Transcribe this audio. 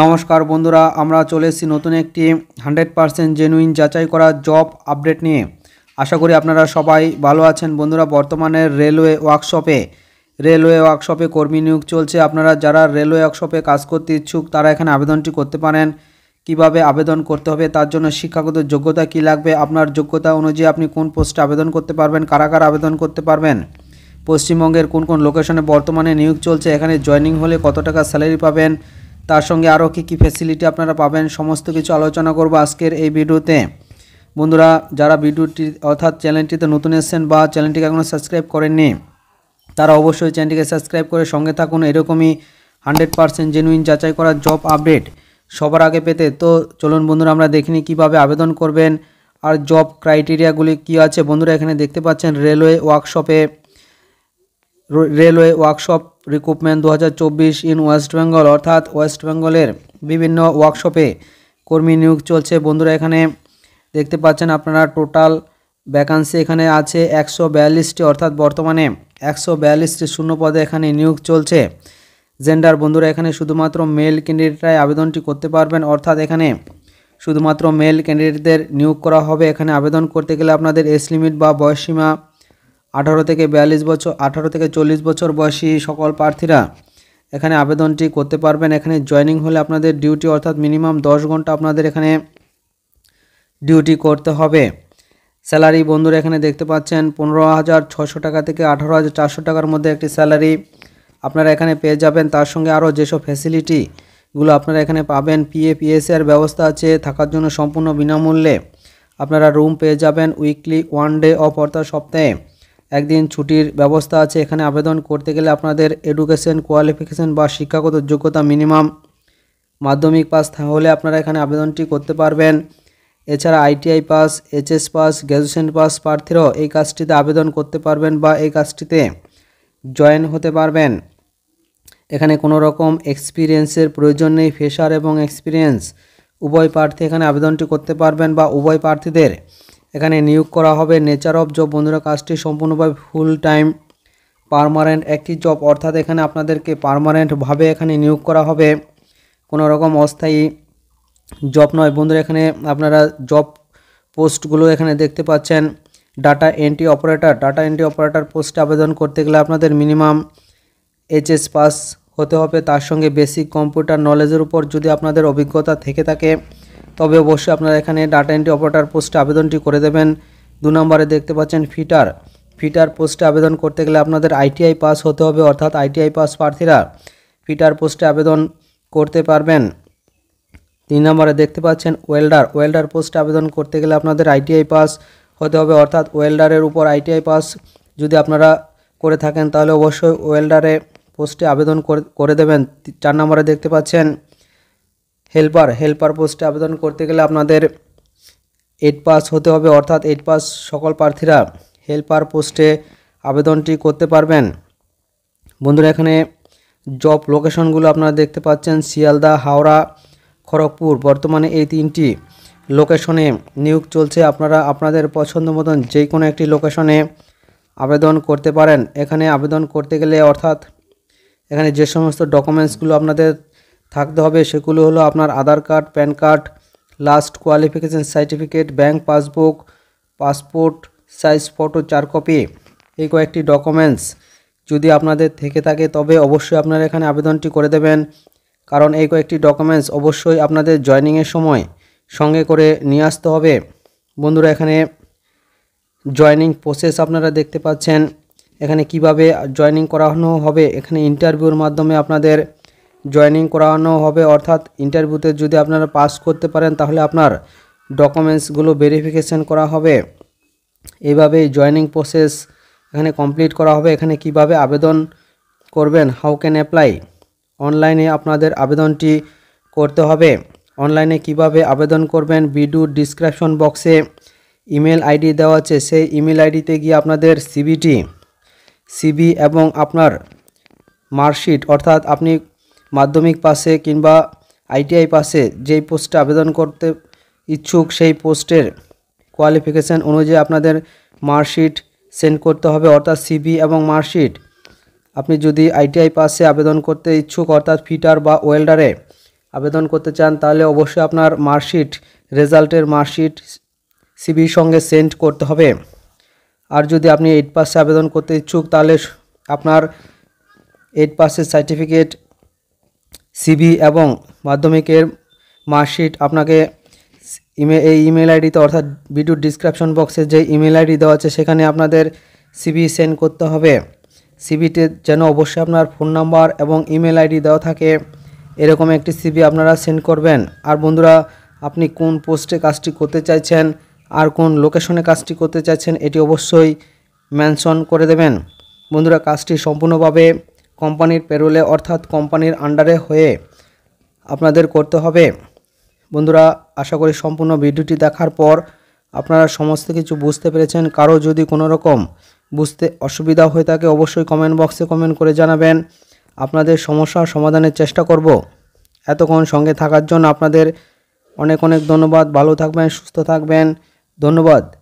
নমস্কার বন্ধুরা আমরা চলে এসেছি নতুন একটি হান্ড্রেড পারসেন্ট জেনুইন যাচাই করা জব আপডেট নিয়ে আশা করি আপনারা সবাই ভালো আছেন বন্ধুরা বর্তমানে রেলওয়ে ওয়ার্কশপে রেলওয়ে ওয়ার্কশপে কর্মী নিয়োগ চলছে আপনারা যারা রেলওয়ে ওয়ার্কশপে কাজ করতে ইচ্ছুক তারা এখানে আবেদনটি করতে পারেন কিভাবে আবেদন করতে হবে তার জন্য শিক্ষাগত যোগ্যতা কি লাগবে আপনার যোগ্যতা অনুযায়ী আপনি কোন পোস্টে আবেদন করতে পারবেন কারা কারা আবেদন করতে পারবেন পশ্চিমবঙ্গের কোন কোন লোকেশনে বর্তমানে নিয়োগ চলছে এখানে জয়নিং হলে কত টাকা স্যালারি পাবেন তার সঙ্গে আরও কী কী ফ্যাসিলিটি আপনারা পাবেন সমস্ত কিছু আলোচনা করব আজকের এই ভিডিওতে বন্ধুরা যারা ভিডিওটি অর্থাৎ চ্যানেলটিতে নতুন এসেছেন বা চ্যানেলটিকে এখনও সাবস্ক্রাইব করেননি তারা অবশ্যই চ্যানেলটিকে সাবস্ক্রাইব করে সঙ্গে থাকুন এরকমই হান্ড্রেড পারসেন্ট জেনুইন যাচাই করা জব আপডেট সবার আগে পেতে তো চলুন বন্ধুরা আমরা দেখিনি কিভাবে আবেদন করবেন আর জব ক্রাইটেরিয়াগুলি কি আছে বন্ধুরা এখানে দেখতে পাচ্ছেন রেলওয়ে ওয়ার্কশপে রেলওয়ে ওয়ার্কশপ রিক্রুটমেন্ট দু ইন ওয়েস্ট বেঙ্গল অর্থাৎ ওয়েস্ট বেঙ্গলের বিভিন্ন ওয়ার্কশপে কর্মী নিয়োগ চলছে বন্ধুরা এখানে দেখতে পাচ্ছেন আপনারা টোটাল ভ্যাকান্সি এখানে আছে একশো বিয়াল্লিশটি অর্থাৎ বর্তমানে একশো বিয়াল্লিশটি শূন্য পদে এখানে নিয়োগ চলছে জেন্ডার বন্ধুরা এখানে শুধুমাত্র মেল ক্যান্ডিডেটরাই আবেদনটি করতে পারবেন অর্থাৎ এখানে শুধুমাত্র মেল ক্যান্ডিডেটদের নিয়োগ করা হবে এখানে আবেদন করতে গেলে আপনাদের এজ লিমিট বা বয়স সীমা আঠারো থেকে বিয়াল্লিশ বছর আঠারো থেকে চল্লিশ বছর বয়সী সকল প্রার্থীরা এখানে আবেদনটি করতে পারবেন এখানে জয়নিং হলে আপনাদের ডিউটি অর্থাৎ মিনিমাম দশ ঘন্টা আপনাদের এখানে ডিউটি করতে হবে স্যালারি বন্ধুরা এখানে দেখতে পাচ্ছেন পনেরো হাজার ছশো টাকা থেকে আঠারো হাজার চারশো টাকার মধ্যে একটি স্যালারি আপনারা এখানে পেয়ে যাবেন তার সঙ্গে আরও যেসব ফ্যাসিলিটিগুলো আপনারা এখানে পাবেন পিএ পিএসএর ব্যবস্থা আছে থাকার জন্য সম্পূর্ণ বিনামূল্যে আপনারা রুম পেয়ে যাবেন উইকলি ওয়ান ডে অফ অর্থাৎ সপ্তাহে একদিন ছুটির ব্যবস্থা আছে এখানে আবেদন করতে গেলে আপনাদের এডুকেশন কোয়ালিফিকেশন বা শিক্ষাগত যোগ্যতা মিনিমাম মাধ্যমিক পাস হলে আপনারা এখানে আবেদনটি করতে পারবেন এছাড়া ITI pass HS pass graduation pass প্রার্থীরাও এই কাজটিতে আবেদন করতে পারবেন বা এই কাজটিতে জয়েন হতে পারবেন এখানে কোনো রকম এক্সপিরিয়েন্সের প্রয়োজন নেই ফেশার এবং এক্সপিরিয়েন্স উভয় প্রার্থী এখানে আবেদনটি করতে পারবেন বা উভয় প্রার্থীদের এখানে নিয়োগ করা হবে নেচার অফ জব বন্ধুরা কাজটি সম্পূর্ণভাবে ফুল টাইম পারমানেন্ট একটি জব অর্থাৎ এখানে আপনাদেরকে পারমানেন্টভাবে এখানে নিয়োগ করা হবে কোনো রকম অস্থায়ী জব নয় বন্ধুরা এখানে আপনারা জব পোস্টগুলো এখানে দেখতে পাচ্ছেন data entry operator data entry operator পোস্টে আবেদন করতে গেলে আপনাদের মিনিমাম এইচএস পাস হতে হবে তার সঙ্গে বেসিক কম্পিউটার নলেজের উপর যদি আপনাদের অভিজ্ঞতা থেকে থাকে তবে অবশ্যই আপনারা এখানে ডাটা এন্ট্রি অপারেটার পোস্টে আবেদনটি করে দেবেন দু নম্বরে দেখতে পাচ্ছেন ফিটার ফিটার পোস্টে আবেদন করতে গেলে আপনাদের আইটিআই পাস হতে হবে অর্থাৎ আইটিআই পাস প্রার্থীরা ফিটার পোস্টে আবেদন করতে পারবেন তিন নম্বরে দেখতে পাচ্ছেন ওয়েল্ডার ওয়েল্ডার পোস্টে আবেদন করতে গেলে আপনাদের আইটিআই পাস হতে হবে অর্থাৎ ওয়েল্ডারের উপর আইটিআই পাস যদি আপনারা করে থাকেন তাহলে অবশ্যই ওয়েল্ডারে পোস্টে আবেদন করে দেবেন চার নম্বরে দেখতে পাচ্ছেন হেল্পার হেল্পার পোস্টে আবেদন করতে গেলে আপনাদের এইট পাস হতে হবে অর্থাৎ এইট পাস সকল প্রার্থীরা হেল্পার পোস্টে আবেদনটি করতে পারবেন বন্ধুরা এখানে জব লোকেশনগুলো আপনারা দেখতে পাচ্ছেন শিয়ালদা হাওড়া খড়গপুর বর্তমানে এই তিনটি লোকেশনে নিয়োগ চলছে আপনারা আপনাদের পছন্দ মতন যে কোনো একটি লোকেশনে আবেদন করতে পারেন এখানে আবেদন করতে গেলে অর্থাৎ এখানে যে সমস্ত ডকুমেন্টসগুলো আপনাদের থাকতে হবে সেগুলো হলো আপনার Aadhaar card PAN card last qualification certificate bank passbook passport size photo চার কপি এই কয়েকটি ডকুমেন্টস যদি আপনাদের থেকে থাকে তবে অবশ্যই আপনারা এখানে আবেদনটি করে দেবেন কারণ এই কয়েকটি ডকুমেন্টস অবশ্যই আপনাদের জয়নিংয়ের সময় সঙ্গে করে নিয়ে আসতে হবে বন্ধুরা এখানে জয়নিং প্রসেস আপনারা দেখতে পাচ্ছেন এখানে কিভাবে জয়নিং করানো হবে এখানে ইন্টারভিউর মাধ্যমে আপনাদের জয়নিং করানো হবে অর্থাৎ ইন্টারভিউতে যদি আপনারা পাস করতে পারেন তাহলে আপনার ডকুমেন্টসগুলো ভেরিফিকেশান করা হবে এভাবেই জয়নিং প্রসেস এখানে কমপ্লিট করা হবে এখানে কিভাবে আবেদন করবেন হাউ ক্যান অ্যাপ্লাই অনলাইনে আপনাদের আবেদনটি করতে হবে অনলাইনে কিভাবে আবেদন করবেন ভিডিও ডিসক্রিপশন বক্সে ইমেল আইডি দেওয়া আছে সেই ইমেল আইডিতে গিয়ে আপনাদের সিবিটি সিবি এবং আপনার মার্কশিট অর্থাৎ আপনি মাধ্যমিক পাশে কিংবা আইটিআই পাশে যেই পোস্টে আবেদন করতে ইচ্ছুক সেই পোস্টের কোয়ালিফিকেশান অনুযায়ী আপনাদের মার্কশিট সেন্ড করতে হবে অর্থাৎ সিভি এবং মার্কশিট আপনি যদি আইটিআই পাশে আবেদন করতে ইচ্ছুক অর্থাৎ ফিটার বা ওয়েল্ডারে আবেদন করতে চান তাহলে অবশ্যই আপনার মার্কশিট রেজাল্টের মার্কশিট সিবির সঙ্গে সেন্ড করতে হবে আর যদি আপনি এইট পাসে আবেদন করতে ইচ্ছুক তাহলে আপনার এইট পাসের সার্টিফিকেট সিবি এবং মাধ্যমিকের মার্কশিট আপনাকে ইমে এই ইমেল আইডিতে অর্থাৎ ভিডিওর ডিসক্রিপশন বক্সে যে ইমেল আইডি দেওয়া আছে সেখানে আপনাদের সিবি সেন্ড করতে হবে সিবিতে যেন অবশ্যই আপনার ফোন নাম্বার এবং ইমেল আইডি দেওয়া থাকে এরকম একটি সিবি আপনারা সেন্ড করবেন আর বন্ধুরা আপনি কোন পোস্টে কাজটি করতে চাইছেন আর কোন লোকেশনে কাজটি করতে চাইছেন এটি অবশ্যই মেনশন করে দেবেন বন্ধুরা কাজটি সম্পূর্ণভাবে কোম্পানির পেরোলে অর্থাৎ কোম্পানির আন্ডারে হয়ে আপনাদের করতে হবে বন্ধুরা আশা করি সম্পূর্ণ ভিডিওটি দেখার পর আপনারা সমস্ত কিছু বুঝতে পেরেছেন কারো যদি কোনো রকম বুঝতে অসুবিধা হয়ে থাকে অবশ্যই কমেন্ট বক্সে কমেন্ট করে জানাবেন আপনাদের সমস্যা সমাধানের চেষ্টা করব এতক্ষণ সঙ্গে থাকার জন্য আপনাদের অনেক অনেক ধন্যবাদ ভালো থাকবেন সুস্থ থাকবেন ধন্যবাদ